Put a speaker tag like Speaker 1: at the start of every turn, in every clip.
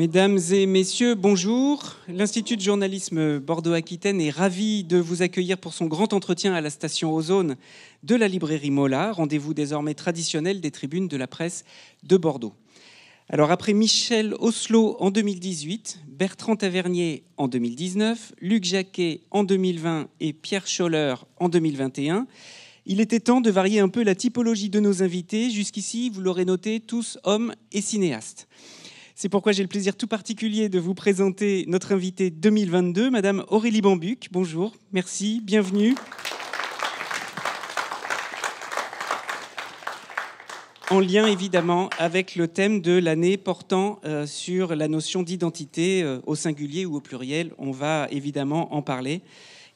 Speaker 1: Mesdames et messieurs, bonjour. L'Institut de journalisme Bordeaux-Aquitaine est ravi de vous accueillir pour son grand entretien à la station Ozone de la librairie Mola, rendez-vous désormais traditionnel des tribunes de la presse de Bordeaux. Alors après Michel Oslo en 2018, Bertrand Tavernier en 2019, Luc Jacquet en 2020 et Pierre Scholler en 2021, il était temps de varier un peu la typologie de nos invités. Jusqu'ici, vous l'aurez noté, tous hommes et cinéastes. C'est pourquoi j'ai le plaisir tout particulier de vous présenter notre invitée 2022, Madame Aurélie Bambuc. Bonjour, merci, bienvenue. en lien évidemment avec le thème de l'année portant euh, sur la notion d'identité euh, au singulier ou au pluriel. On va évidemment en parler.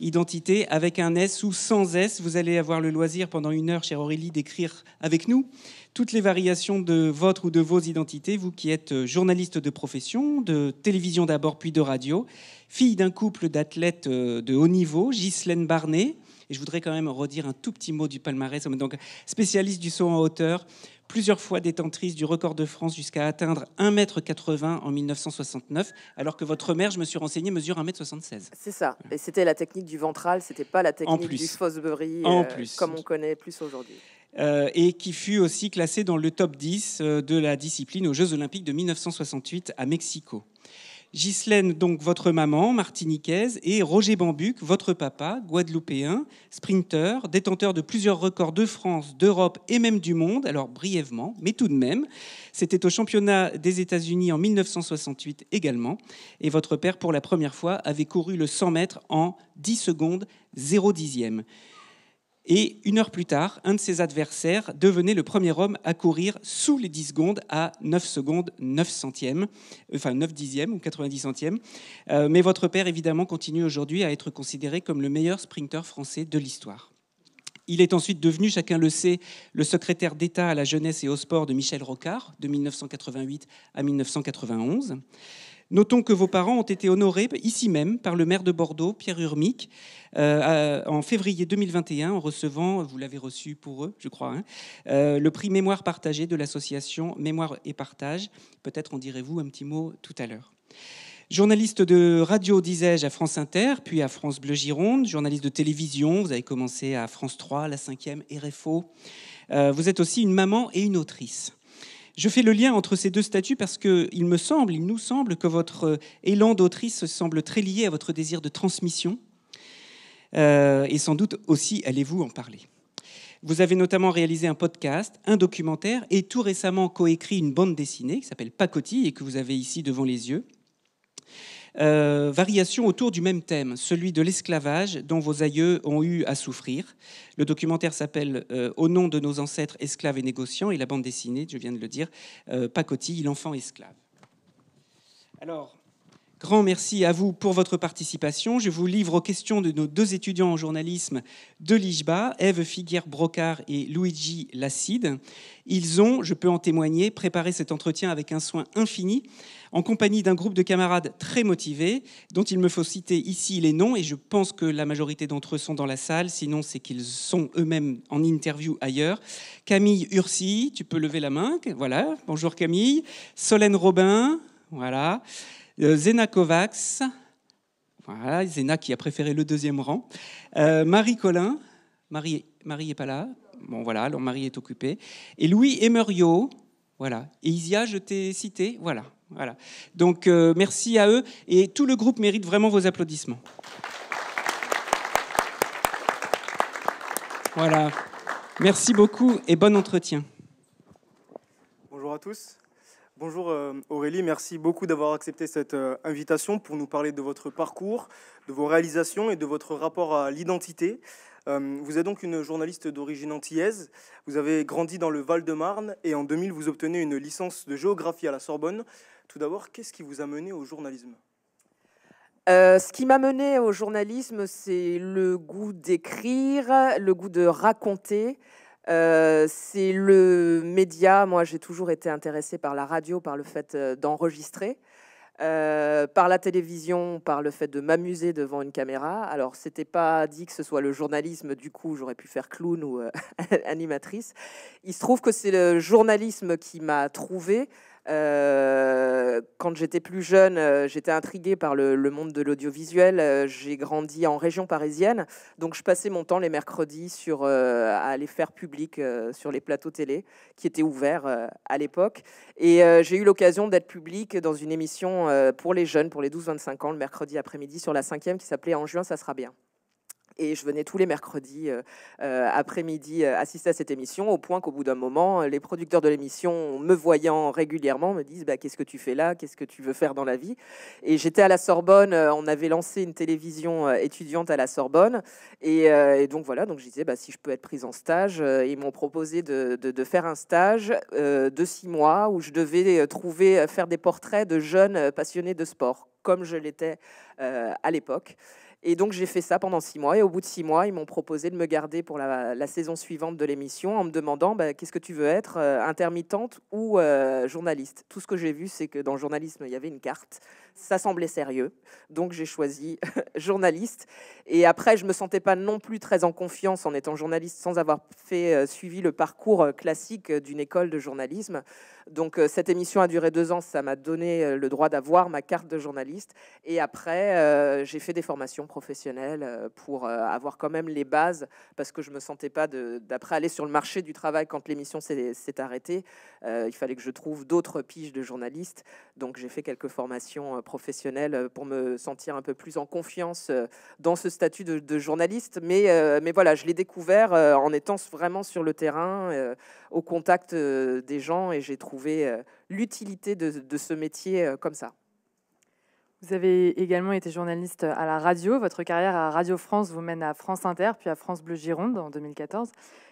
Speaker 1: Identité avec un S ou sans S. Vous allez avoir le loisir pendant une heure, chère Aurélie, d'écrire avec nous toutes les variations de votre ou de vos identités, vous qui êtes euh, journaliste de profession, de télévision d'abord puis de radio, fille d'un couple d'athlètes euh, de haut niveau, gislaine Barnet, et je voudrais quand même redire un tout petit mot du palmarès. Donc, spécialiste du saut en hauteur, plusieurs fois détentrice du record de France jusqu'à atteindre 1,80 m en 1969, alors que votre mère, je me suis renseignée, mesure 1,76 m C'est
Speaker 2: ça. Et c'était la technique du ventral, c'était pas la technique du Fosbury, euh, comme on connaît plus aujourd'hui.
Speaker 1: Euh, et qui fut aussi classé dans le top 10 euh, de la discipline aux Jeux olympiques de 1968 à Mexico. Ghislaine, donc votre maman, martiniquaise, et Roger Bambuc, votre papa, guadeloupéen, sprinter, détenteur de plusieurs records de France, d'Europe et même du monde, alors brièvement, mais tout de même. C'était au championnat des États-Unis en 1968 également. Et votre père, pour la première fois, avait couru le 100 mètres en 10 secondes 0 dixième. Et une heure plus tard, un de ses adversaires devenait le premier homme à courir sous les 10 secondes à 9 secondes 9 centièmes, enfin 9 dixièmes ou 90 centièmes. Euh, mais votre père, évidemment, continue aujourd'hui à être considéré comme le meilleur sprinteur français de l'histoire. Il est ensuite devenu, chacun le sait, le secrétaire d'État à la jeunesse et au sport de Michel Rocard de 1988 à 1991. Notons que vos parents ont été honorés ici même par le maire de Bordeaux, Pierre Urmic, euh, en février 2021 en recevant, vous l'avez reçu pour eux, je crois, hein, euh, le prix Mémoire partagée de l'association Mémoire et Partage. Peut-être en direz-vous un petit mot tout à l'heure. Journaliste de radio, disais-je, à France Inter, puis à France Bleu Gironde, journaliste de télévision, vous avez commencé à France 3, la 5e, RFO. Euh, vous êtes aussi une maman et une autrice. Je fais le lien entre ces deux statuts parce qu'il me semble, il nous semble que votre euh, élan d'autrice semble très lié à votre désir de transmission. Euh, et sans doute aussi allez-vous en parler. Vous avez notamment réalisé un podcast, un documentaire et tout récemment coécrit une bande dessinée qui s'appelle Pacotille et que vous avez ici devant les yeux. Euh, variation variations autour du même thème, celui de l'esclavage dont vos aïeux ont eu à souffrir. Le documentaire s'appelle euh, Au nom de nos ancêtres esclaves et négociants et la bande dessinée, je viens de le dire, euh, l'enfant esclave. Alors, grand merci à vous pour votre participation. Je vous livre aux questions de nos deux étudiants en journalisme de l'IJBA, Eve Figuière-Brocard et Luigi Lacide. Ils ont, je peux en témoigner, préparé cet entretien avec un soin infini en compagnie d'un groupe de camarades très motivés, dont il me faut citer ici les noms, et je pense que la majorité d'entre eux sont dans la salle, sinon c'est qu'ils sont eux-mêmes en interview ailleurs. Camille Ursi, tu peux lever la main, voilà, bonjour Camille. Solène Robin, voilà. Euh, Zena Kovacs, voilà, Zena qui a préféré le deuxième rang. Euh, Marie Collin, Marie, Marie pas là. Bon voilà, alors Marie est occupée. Et Louis Emerio, voilà. Et Isia, je t'ai cité, voilà. Voilà. Donc euh, merci à eux et tout le groupe mérite vraiment vos applaudissements. Voilà. Merci beaucoup et bon entretien.
Speaker 3: Bonjour à tous. Bonjour euh, Aurélie, merci beaucoup d'avoir accepté cette euh, invitation pour nous parler de votre parcours, de vos réalisations et de votre rapport à l'identité. Vous êtes donc une journaliste d'origine antillaise, vous avez grandi dans le Val-de-Marne et en 2000 vous obtenez une licence de géographie à la Sorbonne tout d'abord, qu'est-ce qui vous a mené au journalisme euh, ce qui
Speaker 2: m'a mené au journalisme, c'est le goût d'écrire, le goût de raconter. Euh, c'est le média. Moi, j'ai toujours été intéressée par la radio, par le fait euh, d'enregistrer. par la télévision, par le fait de m'amuser devant une caméra. Alors, n'était pas dit que ce soit le journalisme, du coup, j'aurais pu faire clown ou animatrice. Il se trouve que c'est le journalisme qui m'a trouvée euh, quand j'étais plus jeune, euh, j'étais intriguée par le, monde de l'audiovisuel. Euh, j'ai grandi en région parisienne, donc je passais mon temps les mercredis sur, à aller faire public sur les plateaux télé qui étaient ouverts à l'époque. Et j'ai eu l'occasion d'être public dans une émission pour les jeunes, pour les 12-25 ans, le mercredi après-midi sur la 5 qui s'appelait En juin, ça sera bien. Et je venais tous les mercredis euh, euh, après-midi euh, assister à cette émission, au point qu'au bout d'un moment, les producteurs de l'émission, me voyant régulièrement, me disent bah, Qu'est-ce que tu fais là Qu'est-ce que tu veux faire dans la vie Et j'étais à la Sorbonne, on avait lancé une télévision étudiante à la Sorbonne. Et, donc voilà, donc je disais bah, Si je peux être prise en stage, ils m'ont proposé de, de, faire un stage de six mois où je devais trouver, faire des portraits de jeunes passionnés de sport, comme je l'étais à l'époque. Et donc j'ai fait ça pendant six mois. Et au bout de six mois, ils m'ont proposé de me garder pour la, saison suivante de l'émission en me demandant bah, qu'est-ce que tu veux être, euh, intermittente ou euh, journaliste. Tout ce que j'ai vu, c'est que dans le journalisme, il y avait une carte. Ça semblait sérieux. Donc j'ai choisi journaliste. Et après, je me sentais pas non plus très en confiance en étant journaliste sans avoir fait euh, suivi le parcours classique d'une école de journalisme. Donc cette émission a duré deux ans. Ça m'a donné le droit d'avoir ma carte de journaliste. Et après, j'ai fait des formations professionnelle euh, pour euh, avoir quand même les bases, parce que je me sentais pas d'après aller sur le marché du travail quand l'émission s'est arrêtée. Euh, il fallait que je trouve d'autres piges de journalistes, Donc j'ai fait quelques formations professionnelles pour me sentir un peu plus en confiance dans ce statut de, journaliste. Mais, mais voilà, je l'ai découvert en étant vraiment sur le terrain, au contact des gens, et j'ai trouvé l'utilité de, ce métier comme ça.
Speaker 4: Vous avez également été journaliste à la radio. Votre carrière à Radio France vous mène à France Inter, puis à France Bleu Gironde en 2014.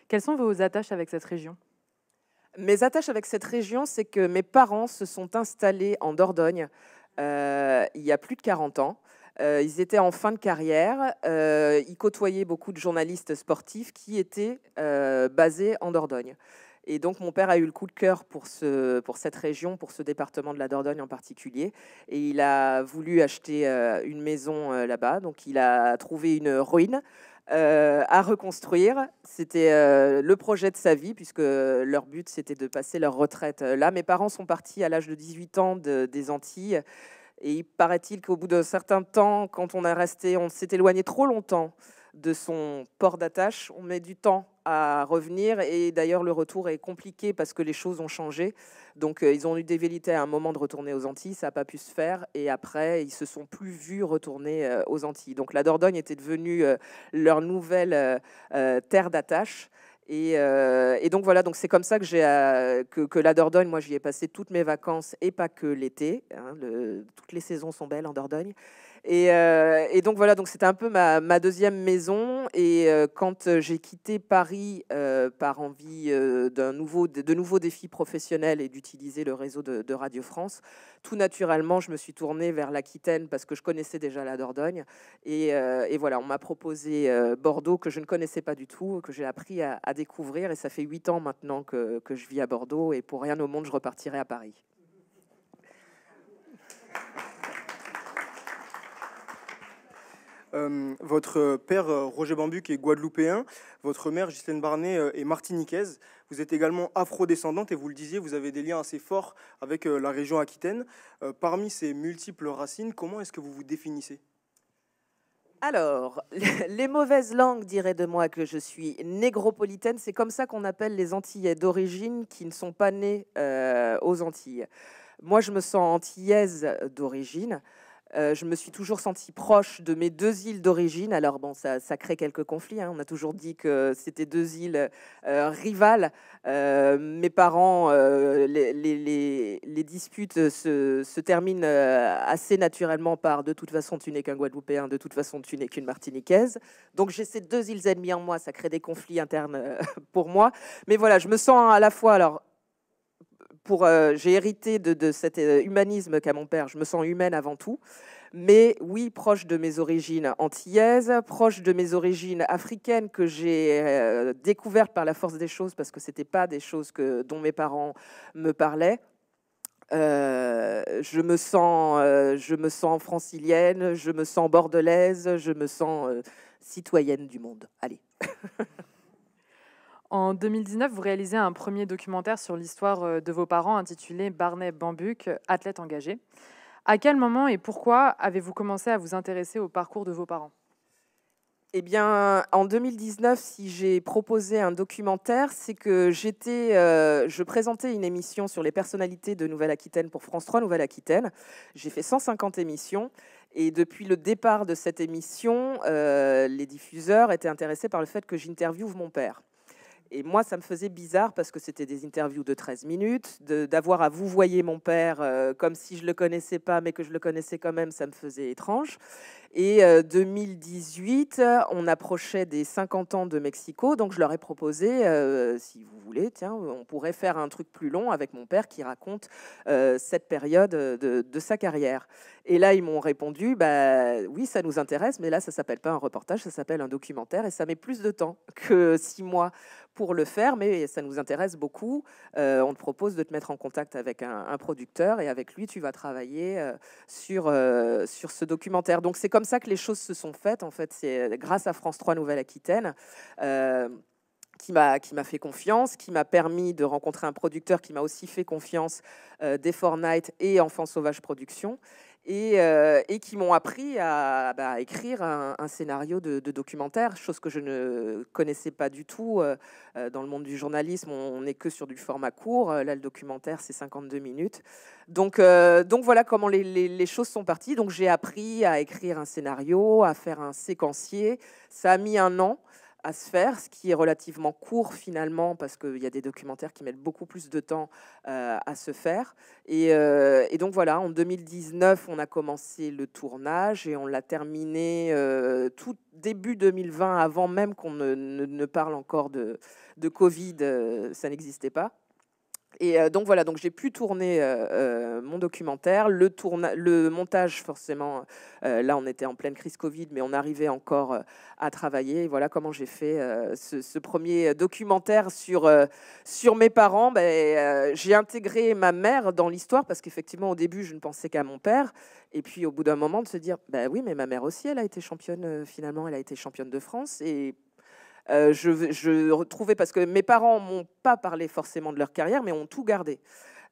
Speaker 2: Quelles sont vos attaches avec cette région Mes attaches avec cette région, c'est que mes parents se sont installés en Dordogne euh, il y a plus de 40 ans. Euh, ils étaient en fin de carrière. Euh, ils côtoyaient beaucoup de journalistes sportifs qui étaient basés en Dordogne. Et donc mon père a eu le coup de cœur pour, ce, pour cette région, pour ce département de la Dordogne en particulier. Et il a voulu acheter euh, une maison euh, là-bas. Donc il a trouvé une ruine. Euh, à reconstruire. C'était le projet de sa vie, puisque leur but, c'était de passer leur retraite là. Mes parents sont partis à l'âge de 18 ans des Antilles. Et il paraît-il qu'au bout d'un certain temps, quand on a resté, on s'est éloigné trop longtemps de son port d'attache, on met du temps à revenir. Et d'ailleurs, le retour est compliqué parce que les choses ont changé. Donc, euh, ils ont eu des vérités à un moment de retourner aux Antilles, ça n'a pas pu se faire. Et après, ils se sont plus vus retourner euh, aux Antilles. Donc, la Dordogne était devenue euh, leur nouvelle terre d'attache. Et, donc voilà, donc c'est comme ça que, j'ai, que, la Dordogne, moi j'y ai passé toutes mes vacances et pas que l'été. Hein. toutes les saisons sont belles en Dordogne. Euh, et, donc voilà, donc c'était un peu ma, deuxième maison. Et euh, quand euh, j'ai quitté Paris par envie de nouveaux défis professionnels et d'utiliser le réseau de, Radio France, tout naturellement, je me suis tournée vers l'Aquitaine parce que je connaissais déjà la Dordogne. Et, voilà, on m'a proposé Bordeaux que je ne connaissais pas du tout, que j'ai appris à, découvrir. Et ça fait huit ans maintenant que, que je vis à Bordeaux. Et pour rien au monde, je repartirai à Paris.
Speaker 3: Euh, votre père, euh, Roger Bambuc, est guadeloupéen. Votre mère, Ghislaine Barnet, euh, est martiniquaise. Vous êtes également afrodescendante et vous le disiez, vous avez des liens assez forts avec la région aquitaine. parmi ces multiples racines, comment est-ce que vous vous définissez alors, les mauvaises langues diraient de moi que je suis négropolitaine.
Speaker 2: C'est comme ça qu'on appelle les Antillais d'origine qui ne sont pas nés aux Antilles. Moi, je me sens antillaise d'origine. Euh, je me suis toujours sentie proche de mes deux îles d'origine. Alors bon, ça, ça, crée quelques conflits. Hein. On a toujours dit que c'était deux îles euh, rivales. Euh, mes parents, les, disputes se, se, terminent assez naturellement par de toute façon tu n'es qu'un Guadeloupéen, de toute façon tu n'es qu'une Martiniquaise. Donc j'ai ces deux îles ennemies en moi, ça crée des conflits internes pour moi. Mais voilà, je me sens à la fois alors euh, j'ai hérité de, cet euh, humanisme qu'a mon père. Je me sens humaine avant tout. Mais oui, proche de mes origines antillaises, proche de mes origines africaines que j'ai euh, découvertes par la force des choses parce que ce n'était pas des choses dont mes parents me parlaient. je me sens, je me sens francilienne, je me sens bordelaise, je me sens citoyenne du monde. Allez.
Speaker 4: En 2019, vous réalisez un premier documentaire sur l'histoire euh, de vos parents intitulé Barnet Bambuc, athlète engagé. À quel moment et pourquoi avez-vous commencé à vous intéresser au parcours
Speaker 2: de vos parents eh bien, en 2019, si j'ai proposé un documentaire, c'est que j'étais, euh, je présentais une émission sur les personnalités de Nouvelle-Aquitaine pour France 3 Nouvelle-Aquitaine. J'ai fait 150 émissions et depuis le départ de cette émission, euh, les diffuseurs étaient intéressés par le fait que j'interviewe mon père et moi, ça me faisait bizarre parce que c'était des interviews de 13 minutes, d'avoir à vous voyez mon père euh, comme si je le connaissais pas, mais que je le connaissais quand même, ça me faisait étrange. Et 2018, euh, euh, on approchait des 50 ans de Mexico, donc je leur ai proposé, euh, si vous voulez, tiens, on pourrait faire un truc plus long avec mon père qui raconte cette période de, sa carrière. Et là, ils m'ont répondu, bah oui, ça nous intéresse, mais là, ça s'appelle pas un reportage, ça s'appelle un documentaire, et ça met plus de temps que six mois pour le faire, mais ça nous intéresse beaucoup. on te propose de te mettre en contact avec un, un producteur, et avec lui, tu vas travailler sur, sur ce documentaire. Donc c'est comme comme ça que les choses se sont faites. En fait, c'est euh, grâce à France 3 Nouvelle-Aquitaine. Euh, qui m'a fait confiance, qui m'a permis de rencontrer un producteur qui m'a aussi fait confiance euh, des Fortnite et Enfants Sauvages Productions. Euh, et, qui m'ont appris à bah, écrire un, scénario de, documentaire, chose que je ne connaissais pas du tout. Euh, euh, dans le monde du journalisme, on n'est que sur du format court. Là, le documentaire, c'est 52 minutes. Donc, donc voilà comment les, choses sont parties. Donc j'ai appris à écrire un scénario, à faire un séquencier. Ça a mis un an à se faire, ce qui est relativement court finalement, parce qu'il y a des documentaires qui mettent beaucoup plus de temps euh, à se faire. Et, euh, donc voilà, en 2019, on a commencé le tournage et on l'a terminé euh, tout début 2020, avant même qu'on ne, parle encore de, de Covid, ça n'existait pas. Et donc voilà, donc j'ai pu tourner mon documentaire, le, le montage forcément. là, on était en pleine crise Covid, mais on arrivait encore à travailler. Et voilà comment j'ai fait ce, premier documentaire sur sur mes parents. Ben, j'ai intégré ma mère dans l'histoire parce qu'effectivement au début, je ne pensais qu'à mon père. Et puis au bout d'un moment, de se dire, ben oui, mais ma mère aussi, elle a été championne finalement, elle a été championne de France et euh, je, retrouvais, parce que mes parents m'ont pas parlé forcément de leur carrière, mais ont tout gardé.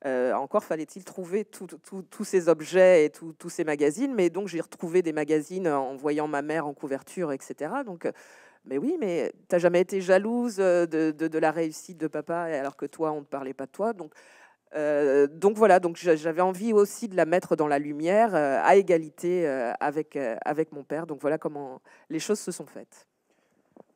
Speaker 2: Euh, encore fallait-il trouver tous ces objets et tous ces magazines, mais donc j'ai retrouvé des magazines en voyant ma mère en couverture, etc. Donc, euh, mais oui, mais t'as jamais été jalouse de, la réussite de papa alors que toi on ne parlait pas de toi, donc. voilà, donc j'avais envie aussi de la mettre dans la lumière à égalité avec, avec mon père. Donc voilà comment les choses se sont faites.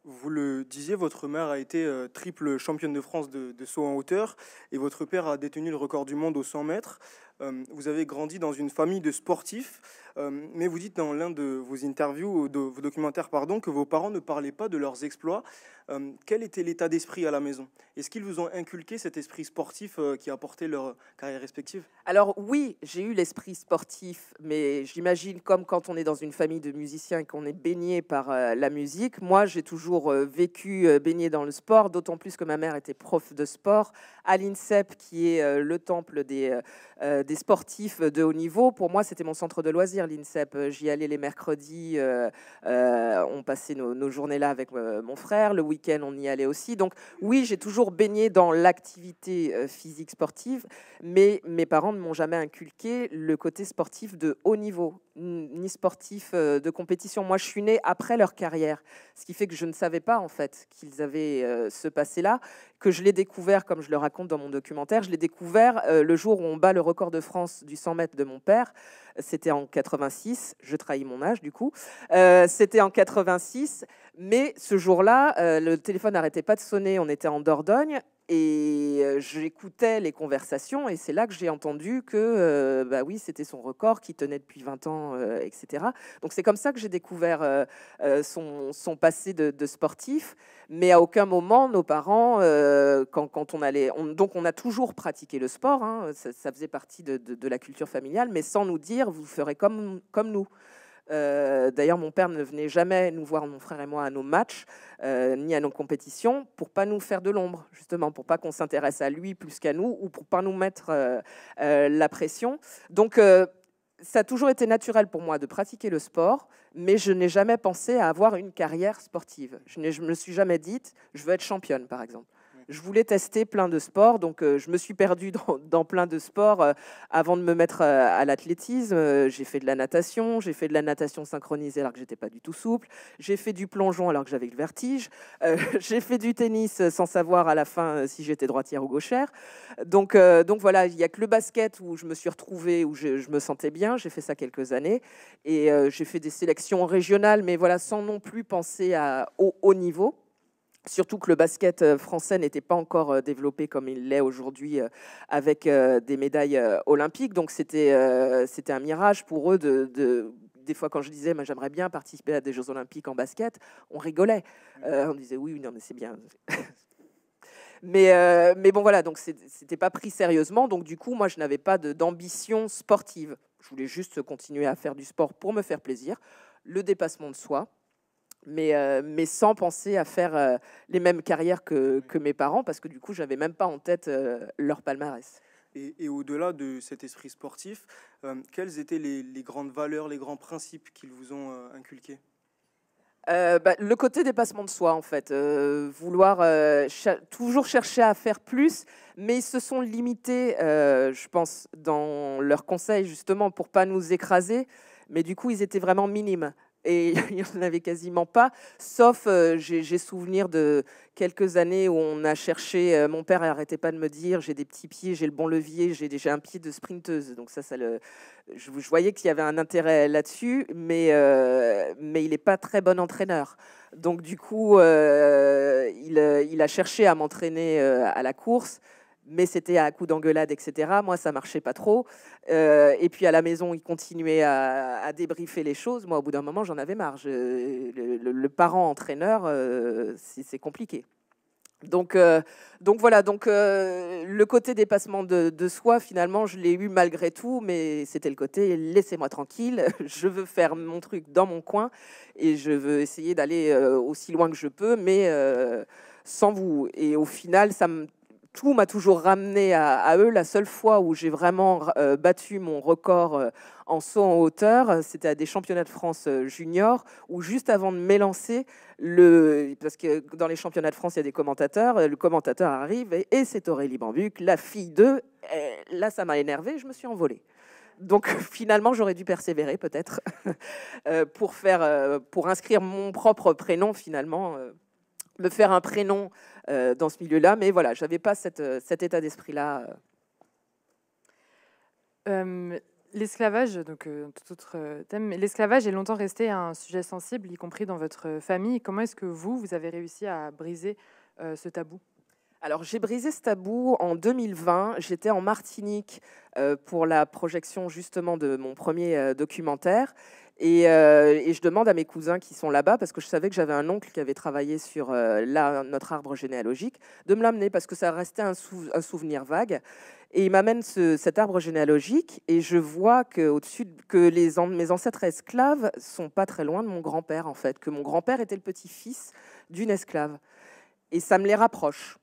Speaker 3: Vous le disiez, votre mère a été euh, triple championne de France de, saut en hauteur et votre père a détenu le record du monde aux 100 mètres. Euh, vous avez grandi dans une famille de sportifs. Euh, mais vous dites dans l'un de vos interviews, euh, de vos documentaires, pardon, que vos parents ne parlaient pas de leurs exploits. Euh, quel était l'état d'esprit à la maison Est-ce qu'ils vous ont inculqué cet esprit sportif qui a porté leur carrière respective Alors
Speaker 2: oui, j'ai eu l'esprit sportif, mais j'imagine comme quand on est dans une famille de musiciens et qu'on est baigné par la musique. Moi, j'ai toujours vécu baigné dans le sport, d'autant plus que ma mère était prof de sport à l'INSEP, qui est le temple des, des sportifs de haut niveau. Pour moi, c'était mon centre de loisirs. « Lincep, l'INSEP. Euh, j'y allais les mercredis. Euh, euh, on passait nos, nos, journées là avec mon frère. Le week-end, on y allait aussi. Donc, oui, j'ai toujours baigné dans l'activité physique sportive, mais mes parents ne m'ont jamais inculqué le côté sportif de haut niveau, ni sportif de compétition. Moi, je suis née après leur carrière, ce qui fait que je ne savais pas, en fait, qu'ils avaient ce passé-là que je l'ai découvert, comme je le raconte dans mon documentaire, je l'ai découvert euh, le jour où on bat le record de France du 100 mètres de mon père. C'était en 86, je trahis mon âge du coup. Euh, c'était en 86, mais ce jour-là, euh, le téléphone n'arrêtait pas de sonner, on était en Dordogne, et euh, j'écoutais les conversations et c'est là que j'ai entendu que, euh, bah oui, c'était son record qui tenait depuis 20 ans, euh, etc. Donc c'est comme ça que j'ai découvert son, passé de, sportif. Mais à aucun moment, nos parents, quand, on allait... donc on a toujours pratiqué le sport, hein, ça, faisait partie de, de, la culture familiale, mais sans nous dire, vous ferez comme, comme nous. Euh, d'ailleurs, mon père ne venait jamais nous voir, mon frère et moi, à nos matchs, euh, ni à nos compétitions, pour pas nous faire de l'ombre, justement, pour pas qu'on s'intéresse à lui plus qu'à nous, ou pour pas nous mettre euh, la pression. Donc, ça a toujours été naturel pour moi de pratiquer le sport, mais je n'ai jamais pensé à avoir une carrière sportive. Je ne me suis jamais dite, je veux être championne, par exemple je voulais tester plein de sports, donc euh, je me suis perdue dans, plein de sports euh, avant de me mettre euh, à, l'athlétisme. j'ai fait de la natation, j'ai fait de la natation synchronisée alors que j'étais pas du tout souple, j'ai fait du plongeon alors que j'avais le vertige, j'ai fait du tennis sans savoir à la fin si j'étais droitière ou gauchère. Donc, voilà, il n'y a que le basket où je me suis retrouvée, où je, me sentais bien, j'ai fait ça quelques années, et j'ai fait des sélections régionales, mais voilà, sans non plus penser au haut niveau. Surtout que le basket euh, français n'était pas encore euh, développé comme il l'est aujourd'hui euh, avec des médailles olympiques. Donc c'était, c'était un mirage pour eux des fois, quand je disais, moi j'aimerais bien participer à des Jeux Olympiques en basket, on rigolait. Mmh. on disait, oui, non, mais c'est bien. mais, bon, voilà, donc c'était pas pris sérieusement. Donc, du coup, moi, je n'avais pas d'ambition sportive. Je voulais juste continuer à faire du sport pour me faire plaisir. Le dépassement de soi, euh, mais, sans penser à faire euh, les mêmes carrières que, mes parents, parce que du coup, j'avais même pas en tête euh, leur palmarès.
Speaker 3: Et, au-delà de cet esprit sportif, quelles étaient les, grandes valeurs, les grands principes qu'ils vous ont inculqués
Speaker 2: bah, Le côté dépassement de soi, en fait.
Speaker 3: vouloir
Speaker 2: toujours chercher à faire plus, mais ils se sont limités, je pense, dans leurs conseils, justement, pour pas nous écraser. Mais du coup, ils étaient vraiment minimes et il n'y en avait quasiment pas, sauf euh, j'ai souvenir de quelques années où on a cherché, euh, mon père n'arrêtait pas de me dire, j'ai des petits pieds, j'ai le bon levier, j'ai déjà un pied de sprinteuse, donc ça, je, voyais qu'il y avait un intérêt là-dessus, mais, euh, il n'est pas très bon entraîneur. Donc du coup, il, a cherché à m'entraîner à la course mais c'était à coups d'engueulade, etc. Moi, ça marchait pas trop. Euh, et puis à la maison, ils continuaient à, débriefer les choses. Moi, au bout d'un moment, j'en avais marre. le, parent entraîneur, euh, c'est compliqué. Donc, euh, donc voilà, donc le côté dépassement de, de soi, finalement, je l'ai eu malgré tout, mais c'était le côté laissez-moi tranquille, je veux faire mon truc dans mon coin et je veux essayer d'aller aussi loin que je peux, mais sans vous. Et au final, ça me tout m'a toujours ramené à, eux. La seule fois où j'ai vraiment euh, battu mon record euh, en saut en hauteur, euh, c'était à des championnats de France junior, où juste avant de m'élancer, le, parce que dans les championnats de France, il y a des commentateurs, le commentateur arrive et, c'est Aurélie Bambuc, la fille d'eux. Là, ça m'a énervé, je me suis envolée. Donc finalement, j'aurais dû persévérer peut-être pour faire, pour inscrire mon propre prénom finalement, me faire un prénom euh, dans ce milieu-là. Mais voilà, je n'avais pas euh, cet état d'esprit-là.
Speaker 4: Euh. l'esclavage, donc tout autre thème, l'esclavage est longtemps resté un sujet sensible, y compris dans votre famille. Comment est-ce que vous, vous avez réussi à briser ce tabou
Speaker 2: alors j'ai brisé ce tabou en 2020. J'étais en Martinique pour la projection justement de mon premier documentaire euh, et, je demande à mes cousins qui sont là-bas, parce que je savais que j'avais un oncle qui avait travaillé sur euh, notre arbre généalogique, de me l'amener, parce que ça restait un, souvenir vague. Et il m'amène cet arbre généalogique, et je vois que, au-dessus, que mes ancêtres esclaves sont pas très loin de mon grand-père, en fait, que mon grand-père était le petit-fils d'une esclave. Et ça me les rapproche.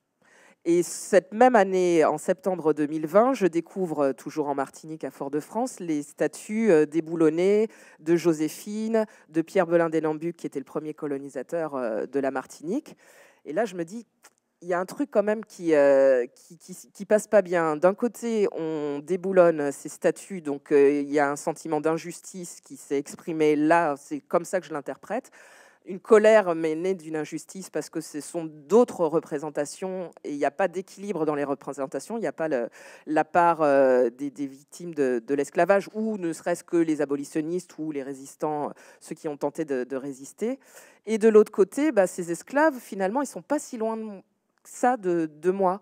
Speaker 2: Et cette même année, en septembre 2020, je découvre, euh, toujours en Martinique, à Fort-de-France, les statues euh, déboulonnées de Joséphine, de Pierre Belin Lambuc qui était le premier colonisateur euh, de la Martinique. Et là, je me dis, il y a un truc quand même qui, passe pas bien. D'un côté, on déboulonne ces statues, donc il y a un sentiment d'injustice qui s'est exprimé là, c'est comme ça que je l'interprète une colère, euh, mais née d'une injustice, parce que ce sont d'autres représentations, et il n'y a pas d'équilibre dans les représentations, il n'y a pas la part euh, des, victimes de, l'esclavage, ou ne serait-ce que les abolitionnistes ou les résistants, euh, ceux qui ont tenté de, résister. Et de l'autre côté, bah, ces esclaves, finalement, ils sont pas si loin de ça de moi.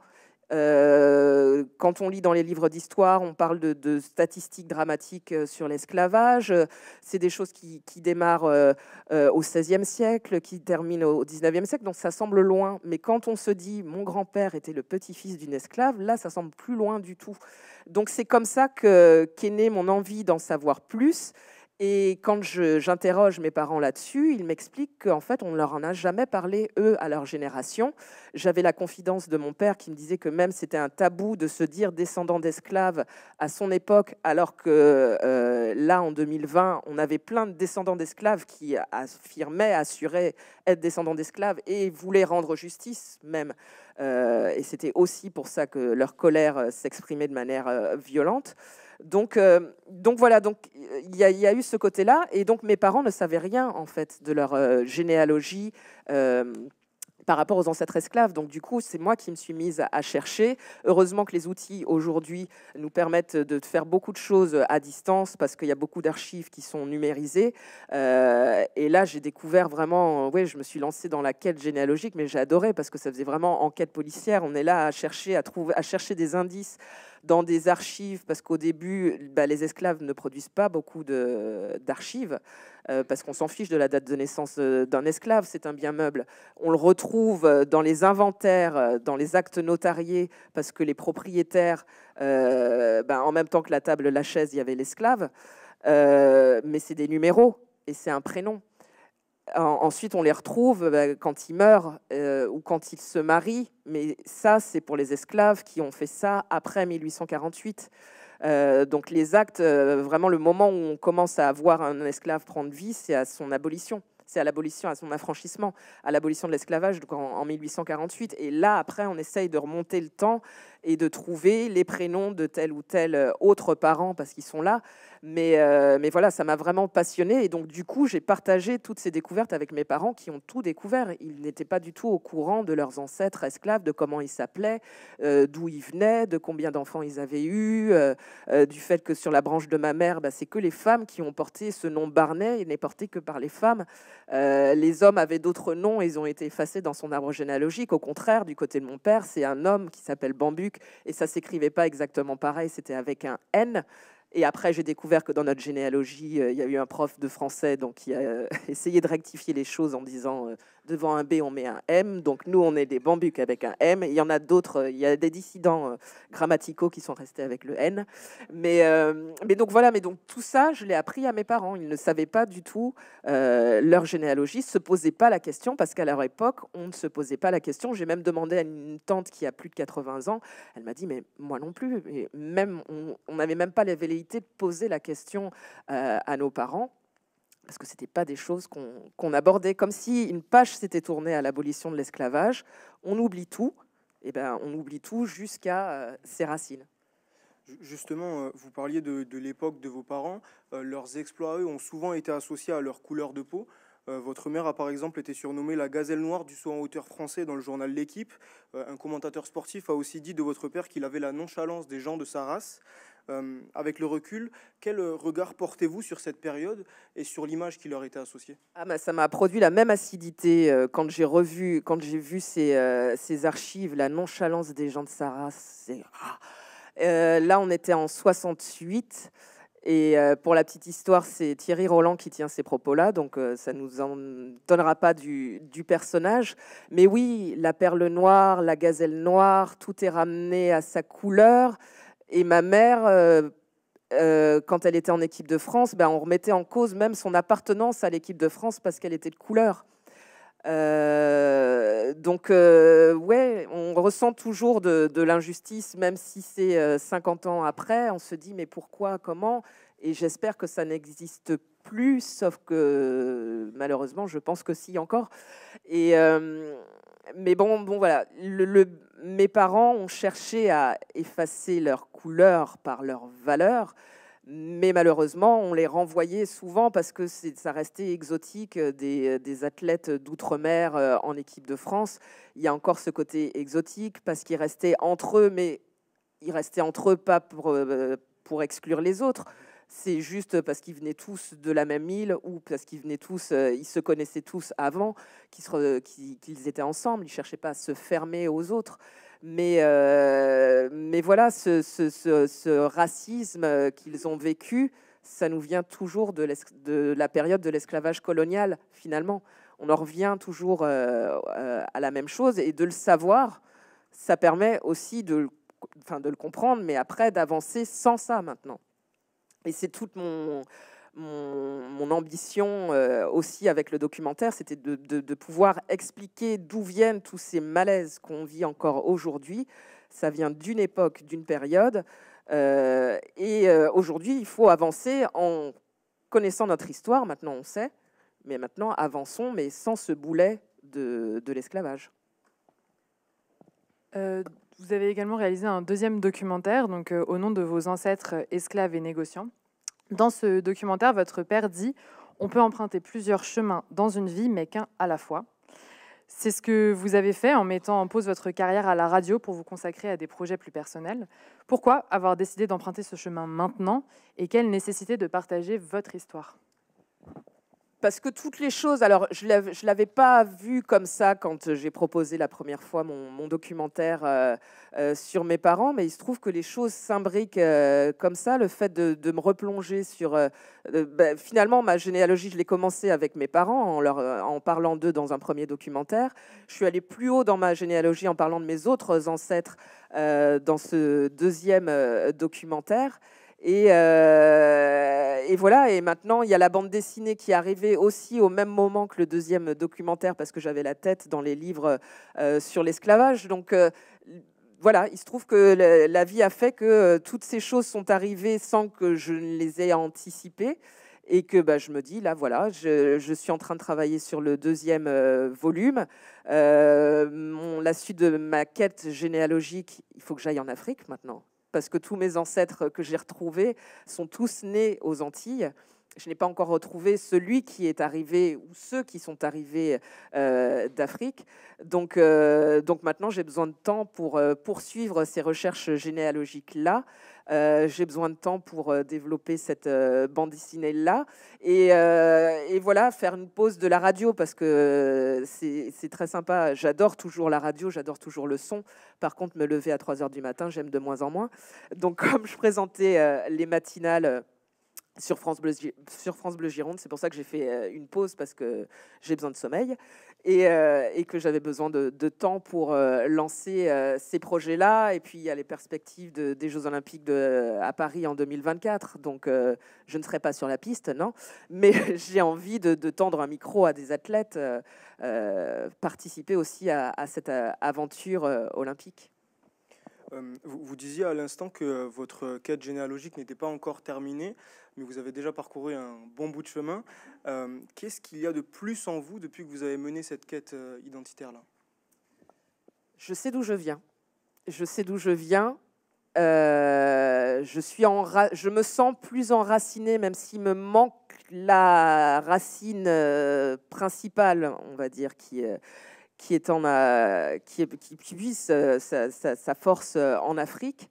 Speaker 2: Euh, quand on lit dans les livres d'histoire, on parle de, statistiques dramatiques euh, sur l'esclavage. C'est des choses qui, démarrent euh, au XVIe siècle, qui terminent au XIXe siècle, donc ça semble loin. Mais quand on se dit mon grand-père était le petit-fils d'une esclave, là, ça semble plus loin du tout. Donc c'est comme ça qu'est née mon envie d'en savoir plus. Et quand j'interroge mes parents là-dessus, ils m'expliquent qu'en fait, on ne leur en a jamais parlé, eux, à leur génération. J'avais la confidence de mon père qui me disait que même c'était un tabou de se dire descendant d'esclaves à son époque, alors que euh, là, en 2020, on avait plein de descendants d'esclaves qui affirmaient, assuraient être descendants d'esclaves et voulaient rendre justice même. Euh, et c'était aussi pour ça que leur colère euh, s'exprimait de manière violente. Donc, euh, donc voilà, donc il y, a eu ce côté-là, et donc mes parents ne savaient rien en fait de leur euh, généalogie. Euh, par rapport aux ancêtres esclaves. Donc du coup, c'est moi qui me suis mise à chercher. Heureusement que les outils aujourd'hui nous permettent de faire beaucoup de choses à distance parce qu'il y a beaucoup d'archives qui sont numérisées. et là, j'ai découvert vraiment, oui, je me suis lancée dans la quête généalogique, mais j'ai adoré parce que ça faisait vraiment enquête policière. On est là à chercher, à trouver, à chercher des indices, dans des archives, parce qu'au début, bah, les esclaves ne produisent pas beaucoup d'archives, euh, parce qu'on s'en fiche de la date de naissance euh, d'un esclave, c'est un bien meuble. On le retrouve euh, dans les inventaires, dans les actes notariés, parce que les propriétaires, bah, en même temps que la table, la chaise, il y avait l'esclave. mais c'est des numéros et c'est un prénom. Ensuite, on les retrouve bah, quand ils meurent euh, ou quand ils se marient, mais ça, c'est pour les esclaves qui ont fait ça après 1848. Euh, donc les actes, euh, vraiment le moment où on commence à voir un esclave prendre vie, c'est à son abolition. C'est à l'abolition, à son affranchissement, à l'abolition de l'esclavage en, en 1848. Et là, après, on essaye de remonter le temps et de trouver les prénoms de tel ou tel euh, autre parent parce qu'ils sont là. Mais, euh, mais voilà, ça m'a vraiment passionnée. Et donc, du coup, j'ai partagé toutes ces découvertes avec mes parents qui ont tout découvert. Ils n'étaient pas du tout au courant de leurs ancêtres esclaves, de comment ils s'appelaient, euh, d'où ils venaient, de combien d'enfants ils avaient eu, du fait que sur la branche de ma mère, bah, c'est que les femmes qui ont porté ce nom Barnet. Il n'est porté que par les femmes. les hommes avaient d'autres noms. Ils ont été effacés dans son arbre généalogique. Au contraire, du côté de mon père, c'est un homme qui s'appelle Bambu et ça s'écrivait pas exactement pareil, c'était avec un N. Et après, j'ai découvert que dans notre généalogie, euh, il y a eu un prof de français donc, qui a euh, essayé de rectifier les choses en disant euh, devant un B, on met un M. Donc nous, on est des bambucs avec un M. Il y en a d'autres, euh, il y a des dissidents euh, grammaticaux qui sont restés avec le N. Euh, mais, donc voilà, mais donc tout ça, je l'ai appris à mes parents. Ils ne savaient pas du tout leur généalogie, se posaient pas la question parce qu'à leur époque, on ne se posait pas la question. J'ai même demandé à une tante qui a plus de 80 ans, elle m'a dit, mais moi non plus. Et même, on n'avait même pas la velléité de poser la question à nos parents parce que ce n'était pas des choses qu'on abordait, comme si une page s'était tournée à l'abolition de l'esclavage. On oublie tout, et eh ben on oublie tout jusqu'à euh, ses racines.
Speaker 3: Justement, euh, vous parliez de, l'époque de vos parents. Euh, leurs exploits, eux, ont souvent été associés à leur couleur de peau. Votre mère a par exemple été surnommée la gazelle noire du saut en hauteur français dans le journal L'équipe. Un commentateur sportif a aussi dit de votre père qu'il avait la nonchalance des gens de sa race. Euh, avec le recul, quel euh, regard portez-vous sur cette période et sur l'image qui leur était associée
Speaker 2: ah bah, Ça m'a produit la même acidité euh, quand j'ai revu, quand j'ai vu ces, archives, la nonchalance des gens de Sarah. Ah là, on était en 68. Et pour la petite histoire, c'est Thierry Roland qui tient ces propos-là, donc ça ne nous en donnera pas du, personnage. Mais oui, la perle noire, la gazelle noire, tout est ramené à sa couleur. Et ma mère, euh, euh, quand elle était en équipe de France, ben, on remettait en cause même son appartenance à l'équipe de France parce qu'elle était de couleur. Euh, donc, ouais, on ressent toujours de, l'injustice, même si c'est 50 ans après. On se dit, mais pourquoi, comment Et j'espère que ça n'existe plus, sauf que malheureusement, je pense que si encore. Et mais bon, bon voilà, le mes parents ont cherché à effacer leurs couleurs par leurs valeurs, mais malheureusement, on les renvoyait souvent parce que ça restait exotique euh, euh, des, athlètes d'outre-mer euh, en équipe de France. Il y a encore ce côté exotique parce qu'ils restaient entre eux, mais ils restaient entre eux pas pour exclure les autres c'est juste parce qu'ils venaient tous de la même île ou parce qu'ils venaient tous, euh, ils se connaissaient tous avant, qu'ils étaient ensemble, ils ne cherchaient pas à se fermer aux autres. Mais, euh, mais voilà, ce, racisme euh, qu'ils ont vécu, ça nous vient toujours de, la période de l'esclavage colonial, finalement. On en revient toujours à la même chose et de le savoir, ça permet aussi de le comprendre, mais après d'avancer sans ça maintenant. Et c'est toute mon, mon, ambition euh, aussi avec le documentaire, c'était de, pouvoir expliquer d'où viennent tous ces malaises qu'on vit encore aujourd'hui. Ça vient d'une époque, d'une période. Euh, et euh, aujourd'hui, il faut avancer en connaissant notre histoire. Maintenant, on sait. Mais maintenant, avançons, mais sans ce boulet de, de l'esclavage.
Speaker 4: Vous avez également réalisé un deuxième documentaire, donc euh, au nom de vos ancêtres euh, esclaves et négociants. Dans ce documentaire, votre père dit On peut emprunter plusieurs chemins dans une vie, mais qu'un à la fois. C'est ce que vous avez fait en mettant en pause votre carrière à la radio pour vous consacrer à des projets plus personnels. Pourquoi avoir décidé d'emprunter ce chemin maintenant
Speaker 2: et quelle nécessité de partager votre histoire parce que toutes les choses, alors je ne l'avais pas vu comme ça quand euh, j'ai proposé la première fois mon, documentaire euh, euh, sur mes parents, mais il se trouve que les choses s'imbriquent comme ça. Le fait de, de me replonger sur... Bah, finalement, ma généalogie, je l'ai commencé avec mes parents en, leur, en parlant d'eux dans un premier documentaire. Je suis allée plus haut dans ma généalogie en parlant de mes autres ancêtres dans ce deuxième documentaire. Euh, et, voilà, et maintenant, il y a la bande dessinée qui est arrivée aussi au même moment que le deuxième documentaire, parce que j'avais la tête dans les livres euh, sur l'esclavage. Donc euh, voilà, il se trouve que la, vie a fait que toutes ces choses sont arrivées sans que je ne les ai anticipées. Et que bah, je me dis, là voilà, je, je, suis en train de travailler sur le deuxième volume. la suite de ma quête généalogique, il faut que j'aille en Afrique maintenant parce que tous mes ancêtres que j'ai retrouvés sont tous nés aux Antilles. Je n'ai pas encore retrouvé celui qui est arrivé ou ceux qui sont arrivés euh, d'Afrique. Donc, euh, donc maintenant, j'ai besoin de temps pour euh, poursuivre ces recherches généalogiques-là. Euh, j'ai besoin de temps pour euh, développer cette euh, bande dessinée-là. Et, voilà, faire une pause de la radio, parce que c'est très sympa. J'adore toujours la radio, j'adore toujours le son. Par contre, me lever à 3 heures du matin, j'aime de moins en moins. Donc, comme je présentais les matinales sur France Bleu, sur France Bleu Gironde. C'est pour ça que j'ai fait euh, une pause parce que j'ai besoin de sommeil et, euh, que j'avais besoin de, temps pour euh, lancer ces projets-là. Et puis il y a les perspectives des Jeux Olympiques à Paris en 2024. Donc je ne serai pas sur la piste, non. Mais j'ai envie de, tendre un micro à des athlètes, participer aussi à cette aventure olympique.
Speaker 3: Euh, vous, disiez à l'instant que euh, votre quête généalogique n'était pas encore terminée, mais vous avez déjà parcouru un bon bout de chemin. Euh, qu'est-ce qu'il y a de plus en vous depuis que vous avez mené cette quête identitaire-là
Speaker 2: Je sais d'où je viens. Je sais d'où je viens. je, suis en je me sens plus enracinée, même s'il me manque la racine principale, on va dire, qui euh, qui, est qui, euh, sa, force euh, en Afrique.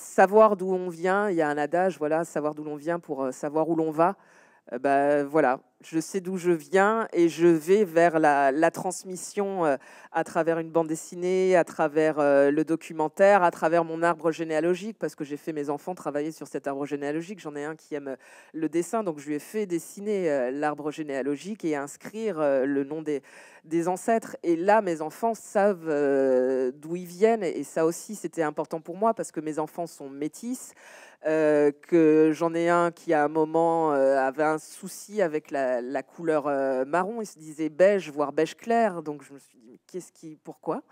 Speaker 2: savoir d'où on vient, il y a un adage, voilà, savoir d'où l'on vient pour savoir où l'on va. Euh, bah, voilà, je sais d'où je viens et je vais vers la, transmission euh, à travers une bande dessinée, à travers euh, le documentaire, à travers mon arbre généalogique, parce que j'ai fait mes enfants travailler sur cet arbre généalogique. J'en ai un qui aime le dessin, donc je lui ai fait dessiner l'arbre généalogique et inscrire le nom des, des, ancêtres. Et là, mes enfants savent d'où ils viennent, et ça aussi, c'était important pour moi, parce que mes enfants sont métis. Euh, que j'en ai un qui à un moment euh, avait un souci avec la, couleur euh, marron, il se disait beige, voire beige clair, donc je me suis dit qu'est-ce qui, pourquoi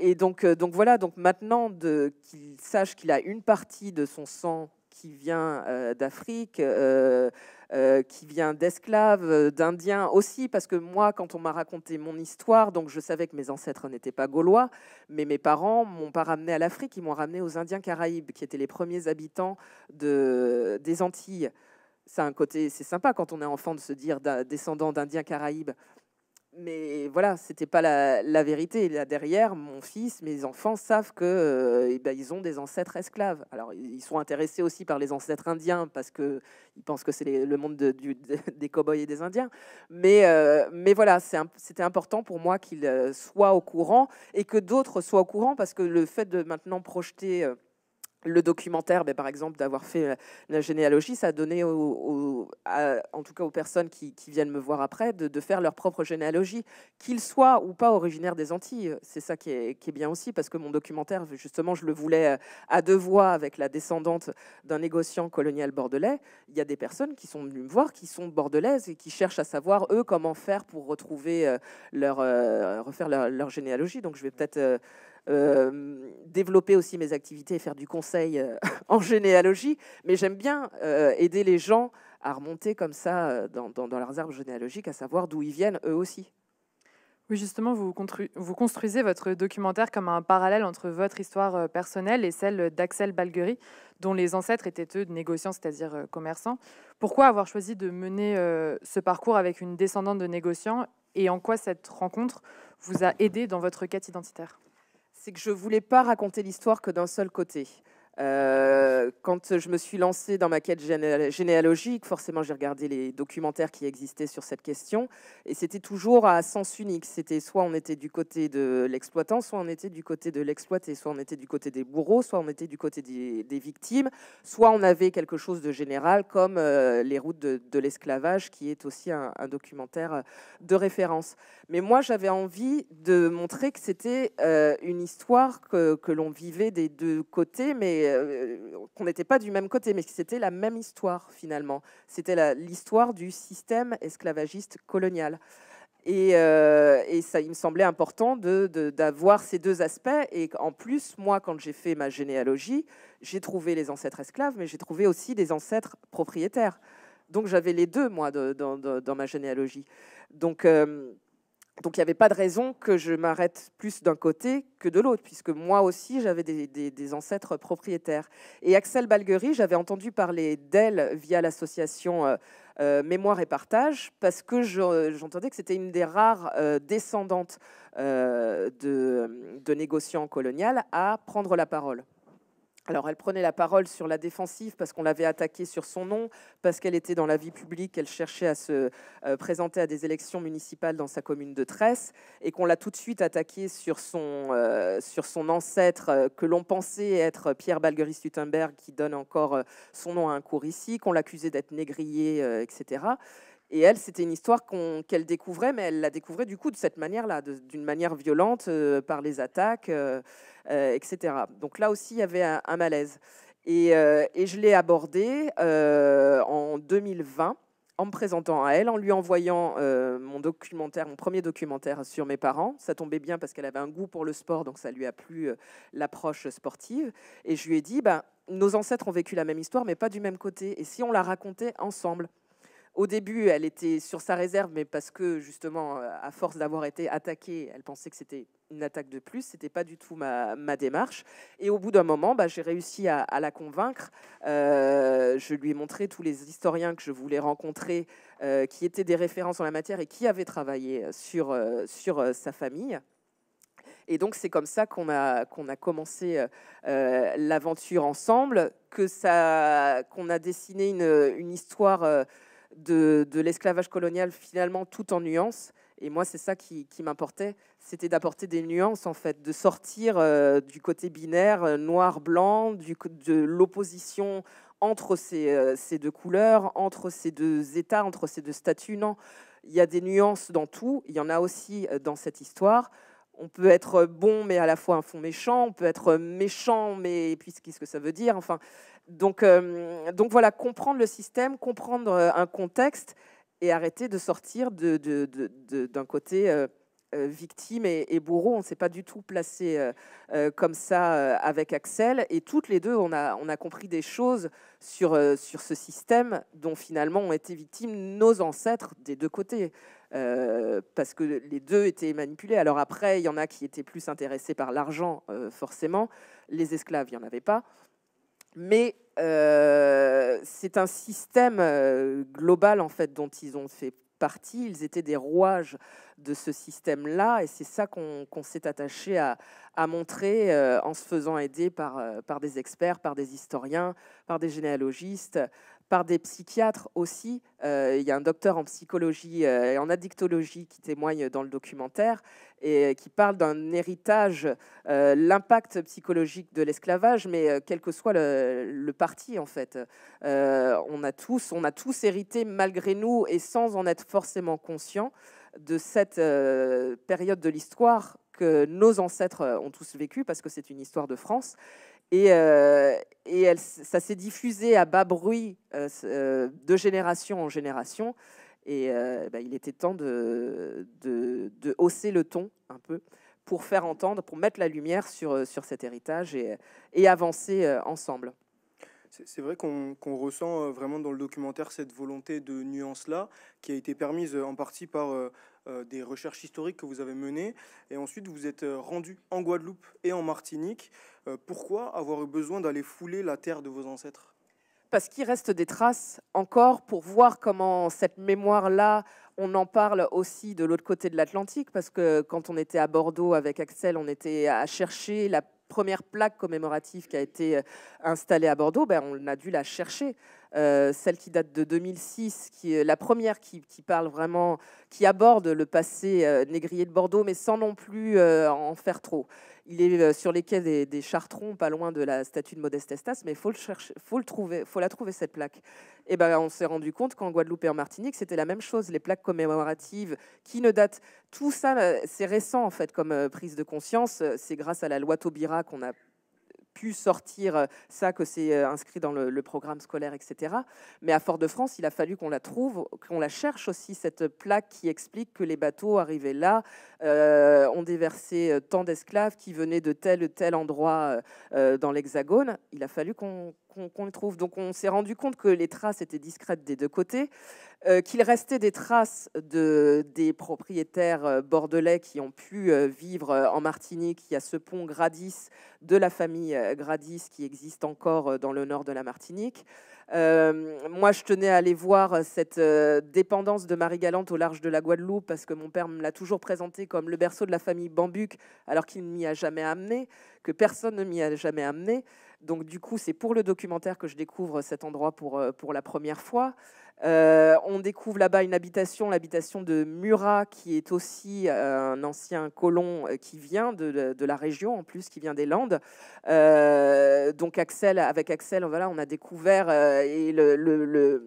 Speaker 2: Et donc, donc voilà, donc maintenant qu'il sache qu'il a une partie de son sang qui vient euh, d'Afrique, euh, euh, qui vient d'esclaves, d'Indiens aussi, parce que moi, quand on m'a raconté mon histoire, donc je savais que mes ancêtres n'étaient pas gaulois, mais mes parents m'ont pas ramené à l'Afrique, ils m'ont ramené aux Indiens Caraïbes, qui étaient les premiers habitants des Antilles. C'est un côté, c'est sympa quand on est enfant de se dire descendant d'Indiens Caraïbes mais voilà, c'était pas la, vérité. Là derrière, mon fils, mes enfants savent que euh, eh ben, ils ont des ancêtres esclaves. Alors ils sont intéressés aussi par les ancêtres indiens parce que ils pensent que c'est le monde des cowboys et des indiens. Mais euh, mais voilà, c'était important pour moi qu'ils euh, soient au courant et que d'autres soient au courant parce que le fait de maintenant projeter le documentaire, ben, par exemple, d'avoir fait euh, la généalogie, ça a donné, aux, en tout cas aux personnes qui, viennent me voir après, de, faire leur propre généalogie, qu'ils soient ou pas originaires des Antilles. C'est ça qui est, bien aussi, parce que mon documentaire, justement, je le voulais euh, à deux voix avec la descendante d'un négociant colonial bordelais. Il y a des personnes qui sont venues me voir, qui sont bordelaises et qui cherchent à savoir, eux, comment faire pour retrouver euh, leur, refaire leur généalogie. Donc, je vais peut-être euh, développer aussi mes activités et faire du conseil euh, en généalogie. Mais j'aime bien euh, aider les gens à remonter comme ça dans, leurs arbres généalogiques, à savoir d'où ils viennent eux aussi.
Speaker 4: Oui, justement, vous, construisez votre documentaire comme un parallèle entre votre histoire personnelle et celle d'Axel Balguerie, dont les ancêtres étaient eux négociants, c'est-à-dire commerçants. Pourquoi avoir choisi de mener ce parcours avec une descendante de négociants et en quoi cette rencontre vous a aidé dans votre quête identitaire
Speaker 2: c'est que je voulais pas raconter l'histoire que d'un seul côté. Euh, quand je me suis lancée dans ma quête généalogique, forcément j'ai regardé les documentaires qui existaient sur cette question, et c'était toujours à sens unique. C'était soit on était du côté de l'exploitant, soit on était du côté de l'exploité, soit on était du côté des bourreaux, soit on était du côté des, victimes, soit on avait quelque chose de général comme euh, les routes de, l'esclavage, qui est aussi un, documentaire de référence. Mais moi j'avais envie de montrer que c'était euh, une histoire que, que l'on vivait des deux côtés, mais euh, qu'on n'était pas du même côté, mais que c'était la même histoire finalement. C'était l'histoire du système esclavagiste colonial. Et, euh, ça, il me semblait important d'avoir ces deux aspects. Et en plus, moi, quand j'ai fait ma généalogie, j'ai trouvé les ancêtres esclaves, mais j'ai trouvé aussi des ancêtres propriétaires. Donc j'avais les deux, moi, de, dans, ma généalogie. Donc. Euh, donc il n'y avait pas de raison que je m'arrête plus d'un côté que de l'autre, puisque moi aussi j'avais des, ancêtres propriétaires. Et Axel Balguerie, j'avais entendu parler d'elle via l'association euh, euh, Mémoire et Partage, parce que j'entendais que c'était une des rares euh, descendantes de, de négociants coloniales à prendre la parole. Alors elle prenait la parole sur la défensive parce qu'on l'avait attaquée sur son nom, parce qu'elle était dans la vie publique, elle cherchait à se euh, présenter à des élections municipales dans sa commune de Tresse, et qu'on l'a tout de suite attaquée sur son, euh, sur son ancêtre euh, que l'on pensait être Pierre Balgueris-Gutenberg, qui donne encore son nom à un cours ici, qu'on l'accusait d'être négrier, etc. Et elle, c'était une histoire qu'elle découvrait, mais elle la découvrait du coup de cette manière-là, d'une manière violente, euh, par les attaques, euh, euh, etc. Donc là aussi, il y avait un, malaise. Et, je l'ai abordée en 2020 en me présentant à elle, en lui envoyant mon documentaire, mon premier documentaire sur mes parents. Ça tombait bien parce qu'elle avait un goût pour le sport, donc ça lui a plu l'approche sportive. Et je lui ai dit, bah, nos ancêtres ont vécu la même histoire, mais pas du même côté. Et si on la racontait ensemble au début, elle était sur sa réserve, mais parce que justement, euh, à force d'avoir été attaquée, elle pensait que c'était une attaque de plus. C'était pas du tout ma, démarche. Et au bout d'un moment, bah, j'ai réussi à, la convaincre. Euh, je lui ai montré tous les historiens que je voulais rencontrer, euh, qui étaient des références en la matière et qui avaient travaillé sur, sur sa famille. Et donc c'est comme ça qu'on a, qu'on a commencé l'aventure ensemble, que ça, qu'on a dessiné une, une histoire de, l'esclavage colonial finalement tout en nuances. Et moi, c'est ça qui, m'importait, c'était d'apporter des nuances, en fait, de sortir euh, du côté binaire, euh, noir-blanc, de l'opposition entre ces, euh, ces, deux couleurs, entre ces deux états, entre ces deux statuts. Non, il y a des nuances dans tout, il y en a aussi dans cette histoire on peut être euh, bon, mais à la fois un fond méchant. On peut être euh, méchant, mais qu'est-ce que ça veut dire Enfin, donc, euh, donc voilà, comprendre le système, comprendre un contexte et arrêter de sortir d'un côté euh, victime et, et, bourreau. On ne s'est pas du tout placé euh, euh, comme ça avec Axel. Et toutes les deux, on a, on a compris des choses sur, sur ce système dont finalement ont été victimes nos ancêtres des deux côtés. parce que les deux étaient manipulés. Alors après, il y en a qui étaient plus intéressés par l'argent, forcément. Les esclaves, il n'y en avait pas. Mais c'est un système global, en fait, dont ils ont fait Parti, ils étaient des rouages de ce système-là, et c'est ça qu'on s'est attaché à, montrer euh, en se faisant aider euh, par des experts, par des historiens, par des généalogistes, par des psychiatres aussi. Euh, il y a un docteur en psychologie euh, et en addictologie qui témoigne dans le documentaire et euh, qui parle d'un héritage, l'impact psychologique de l'esclavage, mais quel que soit le, parti en fait, on a tous, on a tous hérité malgré nous et sans en être forcément conscient de cette période de l'histoire que nos ancêtres ont tous vécu parce que c'est une histoire de France et, euh, ça s'est diffusé à bas bruit euh, euh, de génération en génération. Et bah, il était temps de, hausser le ton un peu pour faire entendre, pour mettre la lumière sur, cet héritage et avancer ensemble.
Speaker 3: C'est vrai qu'on ressent euh, vraiment dans le documentaire cette volonté de nuance-là, qui a été permise euh, en partie par euh, des recherches historiques que vous avez menées. Et ensuite, vous êtes rendu en Guadeloupe et en Martinique. pourquoi avoir eu besoin d'aller fouler la terre de vos ancêtres
Speaker 2: Parce qu'il reste des traces encore pour voir comment cette mémoire-là, on en parle aussi de l'autre côté de l'Atlantique, parce que quand on était à Bordeaux avec Axel, on était à chercher la première plaque commémorative qui a été euh, installée à Bordeaux, ben, on a dû la chercher. Euh, celle qui date de 2006, qui est la première qui, parle vraiment, qui aborde le passé euh, négrier de Bordeaux, mais sans non plus en faire trop. Il est euh, sur les quais des, Chartrons, pas loin de la statue de Modeste Estas, mais faut le chercher, faut la trouver cette plaque. Et ben, on s'est rendu compte qu'en Guadeloupe et en Martinique, c'était la même chose. Les plaques commémoratives qui ne datent, tout ça, euh, c'est récent en fait comme euh, prise de conscience. C'est grâce à la loi Taubira qu'on a pu sortir euh, ça, que c'est euh, inscrit dans le, programme scolaire, etc. Mais à Fort-de-France, il a fallu qu'on la trouve, qu'on la cherche aussi, cette plaque qui explique que les bateaux arrivés là euh, ont déversé tant d'esclaves qui venaient de tel ou tel endroit dans l'Hexagone. Il a fallu qu'on qu'on le trouve. Donc on s'est rendu compte que les traces étaient discrètes des deux côtés, euh, qu'il restait des traces de, des propriétaires euh, bordelais qui ont pu euh, vivre en Martinique. Il y a ce pont Gradis de la famille Gradis qui existe encore dans le nord de la Martinique. moi, je tenais à aller voir cette dépendance de Marie-Galante au large de la Guadeloupe parce que mon père me l'a toujours présenté comme le berceau de la famille Bambuc, alors qu'il ne m'y a jamais amené, que personne ne m'y a jamais amené. Donc du coup, c'est pour le documentaire que je découvre cet endroit pour, euh, pour la première fois. Euh, on découvre là-bas une habitation, l'habitation de Murat, qui est aussi euh, un ancien colon qui vient de, de la région, en plus, qui vient des Landes. donc Axel, avec Axel, voilà, on a découvert et le, le,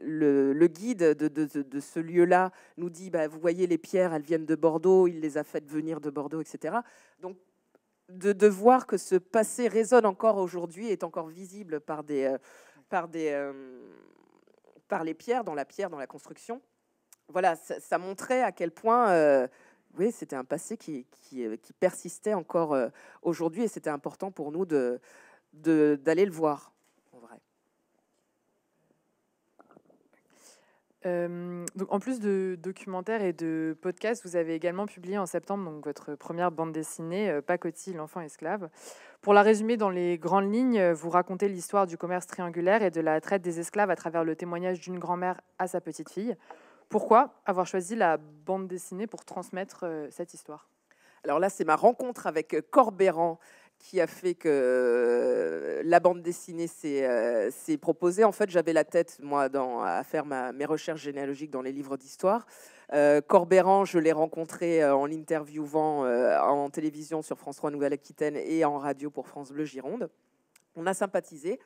Speaker 2: le guide de, de, de ce lieu-là nous dit, bah, vous voyez, les pierres, elles viennent de Bordeaux, il les a faites venir de Bordeaux, etc. Donc de, voir que ce passé résonne encore aujourd'hui, est encore visible par des, euh, des, euh, par les pierres, dans la pierre, dans la construction. Voilà, ça, montrait à quel point, euh, oui, c'était un passé qui, persistait encore aujourd'hui, et c'était important pour nous d'aller le voir. donc en
Speaker 4: plus de documentaires et de podcasts, vous avez également publié en septembre donc, votre première bande dessinée, euh, Pacotille, l'enfant esclave. Pour la résumer dans les grandes lignes, euh, vous racontez l'histoire du commerce triangulaire et de la traite des esclaves à travers le témoignage d'une grand-mère à sa petite-fille. Pourquoi avoir choisi la bande dessinée pour transmettre euh, cette histoire
Speaker 2: alors là, c'est ma rencontre avec Corbéran, qui a fait que euh, la bande dessinée euh, s'est, proposée. En fait, j'avais la tête, moi, dans, à faire mes recherches généalogiques dans les livres d'histoire. Euh, Corbéran, je l'ai rencontré en l'interviewant en télévision sur France 3 Nouvelle-Aquitaine et en radio pour France Bleu Gironde. On a sympathisé.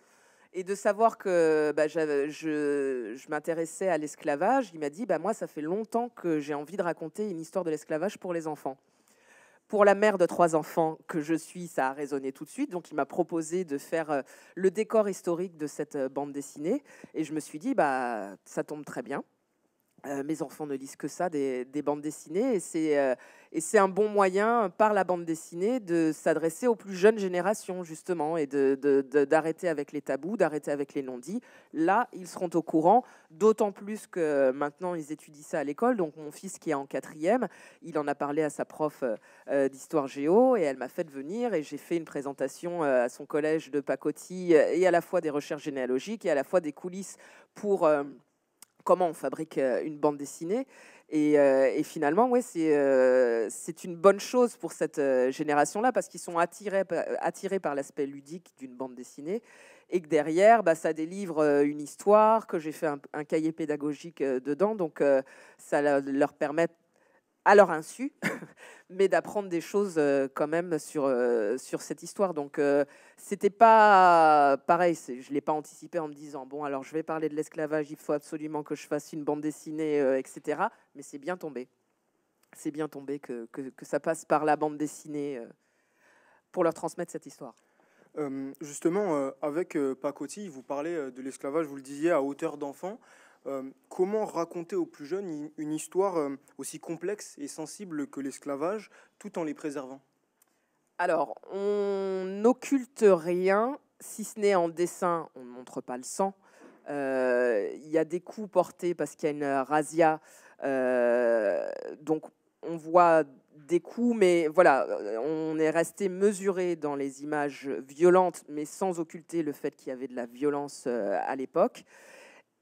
Speaker 2: Et de savoir que bah, je, je, m'intéressais à l'esclavage, il m'a dit bah, Moi, ça fait longtemps que j'ai envie de raconter une histoire de l'esclavage pour les enfants. Pour la mère de trois enfants que je suis, ça a résonné tout de suite. Donc, il m'a proposé de faire euh, le décor historique de cette euh, bande dessinée. Et je me suis dit, bah, ça tombe très bien. Euh, mes enfants ne lisent que ça, des, bandes dessinées. Euh, et c'est, un bon moyen, euh, par la bande dessinée, de s'adresser aux plus jeunes générations, justement, et d'arrêter avec les tabous, d'arrêter avec les non-dits. Là, ils seront au courant, d'autant plus que maintenant, ils étudient ça à l'école. Donc, mon fils qui est en quatrième, il en a parlé à sa prof d'histoire géo, et elle m'a fait venir, et j'ai fait une présentation à son collège de Pacotille, et à la fois des recherches généalogiques, et à la fois des coulisses pour comment on fabrique euh, une bande dessinée. Et, euh, finalement, ouais, euh, c'est une bonne chose pour cette génération-là parce qu'ils sont attirés, attirés par l'aspect ludique d'une bande dessinée et que derrière, bah, ça délivre une histoire, que j'ai fait un, cahier pédagogique dedans. Donc, ça leur permet à leur insu, mais d'apprendre des choses euh, quand même sur, euh, sur cette histoire. Donc, euh, c'était pas pareil, je l'ai pas anticipé en me disant bon, alors je vais parler de l'esclavage, il faut absolument que je fasse une bande dessinée, etc. Mais c'est bien tombé. C'est bien tombé que, ça passe par la bande dessinée pour leur transmettre cette histoire.
Speaker 3: justement, avec Pacotti, vous parlez de l'esclavage, vous le disiez, à hauteur d'enfant. Euh, comment raconter aux plus jeunes une histoire euh, aussi complexe et sensible que l'esclavage tout en les préservant Alors,
Speaker 2: on n'occulte rien, si ce n'est en dessin, on ne montre pas le sang. Euh, il y a des coups portés parce qu'il y a une razzia. donc, on voit des coups, mais voilà, on est resté mesuré dans les images violentes, mais sans occulter le fait qu'il y avait de la violence à l'époque.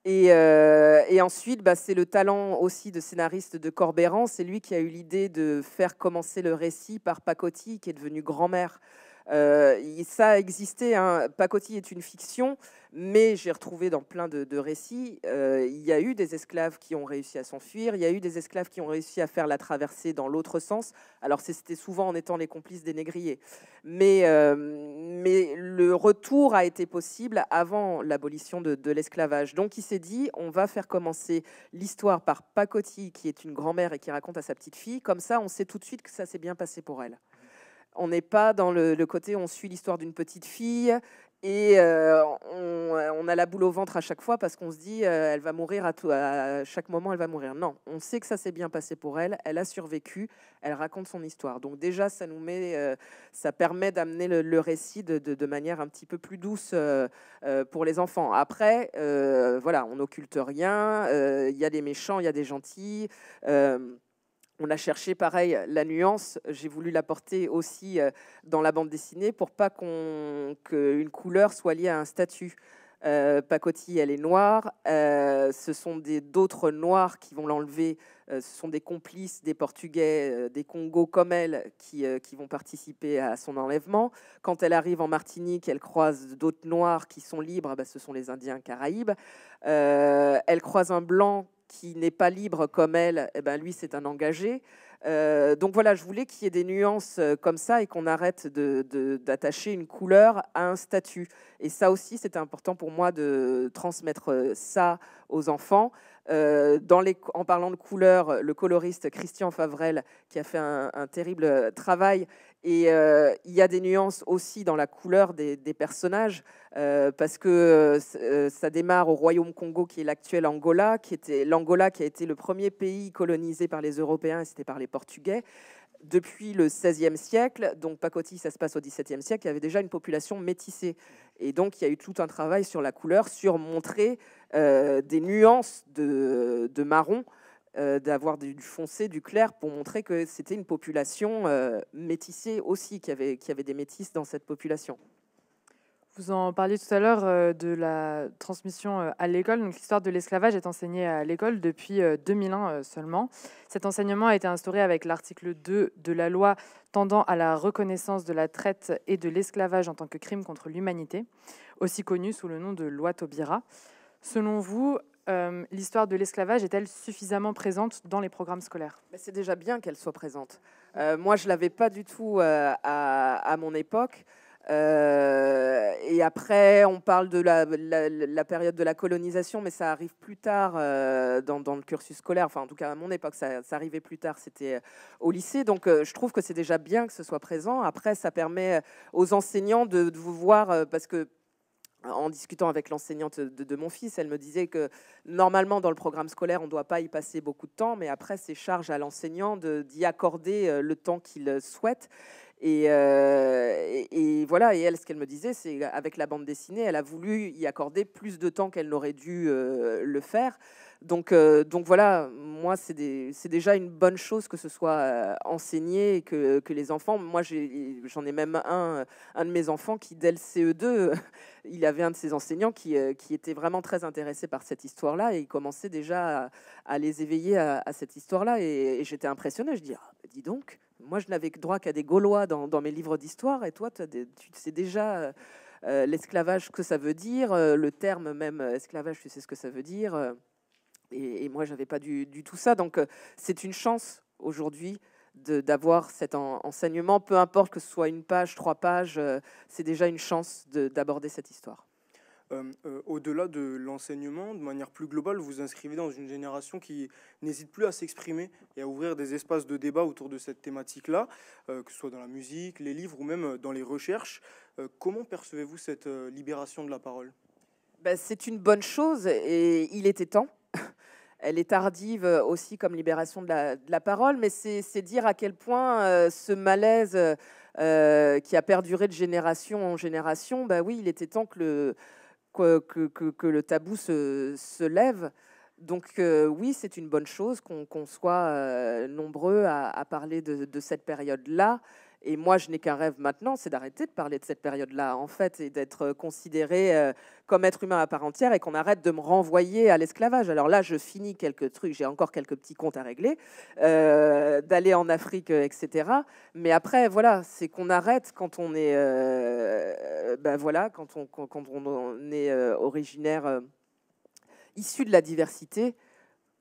Speaker 2: Euh, et, ensuite, bah, c'est le talent aussi de scénariste de Corbéran. C'est lui qui a eu l'idée de faire commencer le récit par Pacotti, qui est devenu grand-mère. Euh, ça a existé. Hein. Pacotti est une fiction, mais j'ai retrouvé dans plein de, récits, euh, il y a eu des esclaves qui ont réussi à s'enfuir, il y a eu des esclaves qui ont réussi à faire la traversée dans l'autre sens. Alors c'était souvent en étant les complices des négriers. Mais, euh, le retour a été possible avant l'abolition de, l'esclavage. Donc il s'est dit, on va faire commencer l'histoire par Pacotille, qui est une grand-mère et qui raconte à sa petite fille. Comme ça, on sait tout de suite que ça s'est bien passé pour elle. On n'est pas dans le, le, côté on suit l'histoire d'une petite fille et euh, euh, on, a la boule au ventre à chaque fois parce qu'on se dit, euh, elle va mourir à, à chaque moment, elle va mourir. Non, on sait que ça s'est bien passé pour elle, elle a survécu, elle raconte son histoire. Donc déjà, ça nous met, ça permet d'amener le, récit de, de, manière un petit peu plus douce pour les enfants. Après, voilà, on n'occulte rien, il y a des méchants, il y a des gentils on a cherché pareil la nuance. J'ai voulu l'apporter aussi euh, dans la bande dessinée pour pas qu'on qu'une couleur soit liée à un statut. Euh, Pacotti, elle est noire. Euh, ce sont des d'autres noirs qui vont l'enlever. Euh, ce sont des complices, des Portugais, des Congos comme elle, qui, vont participer à son enlèvement. Quand elle arrive en Martinique, elle croise d'autres noirs qui sont libres. Ah bah, ce sont les Indiens Caraïbes. elle croise un blanc qui n'est pas libre comme elle, eh ben lui, c'est un engagé. Euh, donc voilà, je voulais qu'il y ait des nuances euh, comme ça et qu'on arrête d'attacher de, une couleur à un statut. Et ça aussi, c'était important pour moi de transmettre euh, ça aux enfants. en parlant de couleur, le coloriste Christian Favrel, qui a fait un terrible travail et euh, il y a des nuances aussi dans la couleur des, personnages, euh, parce que euh, ça démarre au Royaume Congo, qui est l'actuel Angola, qui était l'Angola qui a été le premier pays colonisé par les Européens, et c'était par les Portugais. Depuis le XVIe siècle, donc Pacoti, ça se passe au XVIIe siècle, il y avait déjà une population métissée. Et donc, il y a eu tout un travail sur la couleur, sur montrer des nuances de marron euh, d'avoir du, foncé, du clair, pour montrer que c'était une population euh, métissée aussi, qu'il y, avait, avait des métisses dans cette population.
Speaker 4: Vous en parliez tout à l'heure euh, de la transmission à l'école. l'histoire de l'esclavage est enseignée à l'école depuis 2001 seulement. Cet enseignement a été instauré avec l'article 2 de la loi tendant à la reconnaissance de la traite et de l'esclavage en tant que crime contre l'humanité, aussi connu sous le nom de loi Taubira. Selon vous, euh, l'histoire de l'esclavage est-elle suffisamment présente
Speaker 2: dans les programmes scolaires C'est déjà bien qu'elle soit présente. Euh, moi, je ne l'avais pas du tout euh, à, mon époque. et après, on parle de la, période de la colonisation, mais ça arrive plus tard dans, le cursus scolaire. Enfin, en tout cas, à mon époque, ça, arrivait plus tard, c'était au lycée. Donc, je trouve que c'est déjà bien que ce soit présent. Après, ça permet aux enseignants de, de vous voir, parce que en discutant avec l'enseignante de, mon fils, elle me disait que normalement dans le programme scolaire, on ne doit pas y passer beaucoup de temps, mais après, c'est charge à l'enseignant d'y accorder euh, le temps qu'il euh, souhaite. Euh, et, voilà, et elle, ce qu'elle me disait, c'est avec la bande dessinée, elle a voulu y accorder plus de temps qu'elle n'aurait dû le faire. Euh, donc, voilà, moi, c'est déjà une bonne chose que ce soit euh, enseigné et que, les enfants. Moi, j'en ai, même euh, un, de mes enfants qui, dès le CE2, il avait un de ses enseignants qui, était vraiment très intéressé par cette histoire-là et il commençait déjà à, les éveiller à, cette histoire-là. Et, j'étais impressionnée. Je dis, ah, dis donc, moi, je n'avais droit qu'à des Gaulois dans, mes livres d'histoire et toi, tu sais déjà. l'esclavage, que ça veut dire, le terme même esclavage, tu sais ce que ça veut dire. Et, moi, je n'avais pas du, tout ça. Donc, euh, c'est une chance aujourd'hui d'avoir cet enseignement. Peu importe que ce soit une page, trois pages, euh, c'est déjà une chance d'aborder cette histoire.
Speaker 3: Euh, au-delà de l'enseignement, de manière plus globale, vous inscrivez dans une génération qui n'hésite plus à s'exprimer et à ouvrir des espaces de débat autour de cette thématique-là, que ce soit dans la musique, les livres ou même dans les recherches. comment percevez-vous cette libération de la parole ben, C'est une bonne chose et il était temps elle est tardive euh, aussi
Speaker 2: comme libération de la, parole, mais c'est dire à quel point euh, ce malaise euh, qui a perduré de génération en génération, bah oui, il était temps que le, que, que, le tabou se, lève. Donc oui, c'est une bonne chose qu'on soit nombreux à, parler de cette période-là et moi, je n'ai qu'un rêve maintenant, c'est d'arrêter de parler de cette période-là, en fait, et d'être euh, considéré euh, comme être humain à part entière et qu'on arrête de me renvoyer à l'esclavage. Alors là, je finis quelques trucs, j'ai encore quelques petits comptes à régler, euh, d'aller en Afrique, etc. Mais après, voilà, c'est qu'on arrête quand on est, ben voilà, quand on, quand on est originaire, issu de la diversité,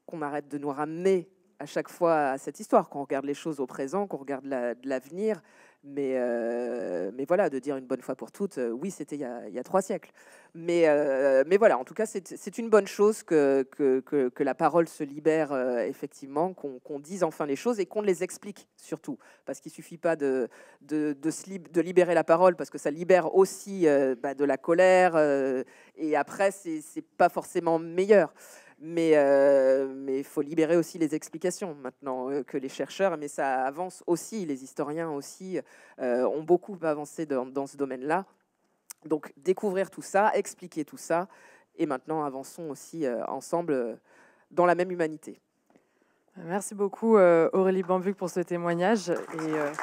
Speaker 2: qu'on arrête de nous ramener à chaque fois à cette histoire, qu'on regarde les choses au présent, qu'on regarde de l'avenir. Mais, euh, mais voilà, de dire une bonne fois pour toutes, euh, oui, c'était il, y a trois siècles. Mais, euh, mais voilà, en tout cas, c'est une bonne chose que, que, que, la parole se libère, effectivement, qu'on dise enfin les choses et qu'on les explique surtout. Parce qu'il ne suffit pas de, de, de, de, libérer la parole, parce que ça libère aussi bah, de la colère. et après, c'est pas forcément meilleur. Euh, mais il faut libérer aussi les explications maintenant euh, que les chercheurs, mais ça avance aussi, les historiens aussi euh, ont beaucoup avancé dans, ce domaine-là. Donc découvrir tout ça, expliquer tout ça, et maintenant avançons aussi ensemble dans la même humanité. Merci beaucoup Aurélie Bambuc pour ce témoignage. Et,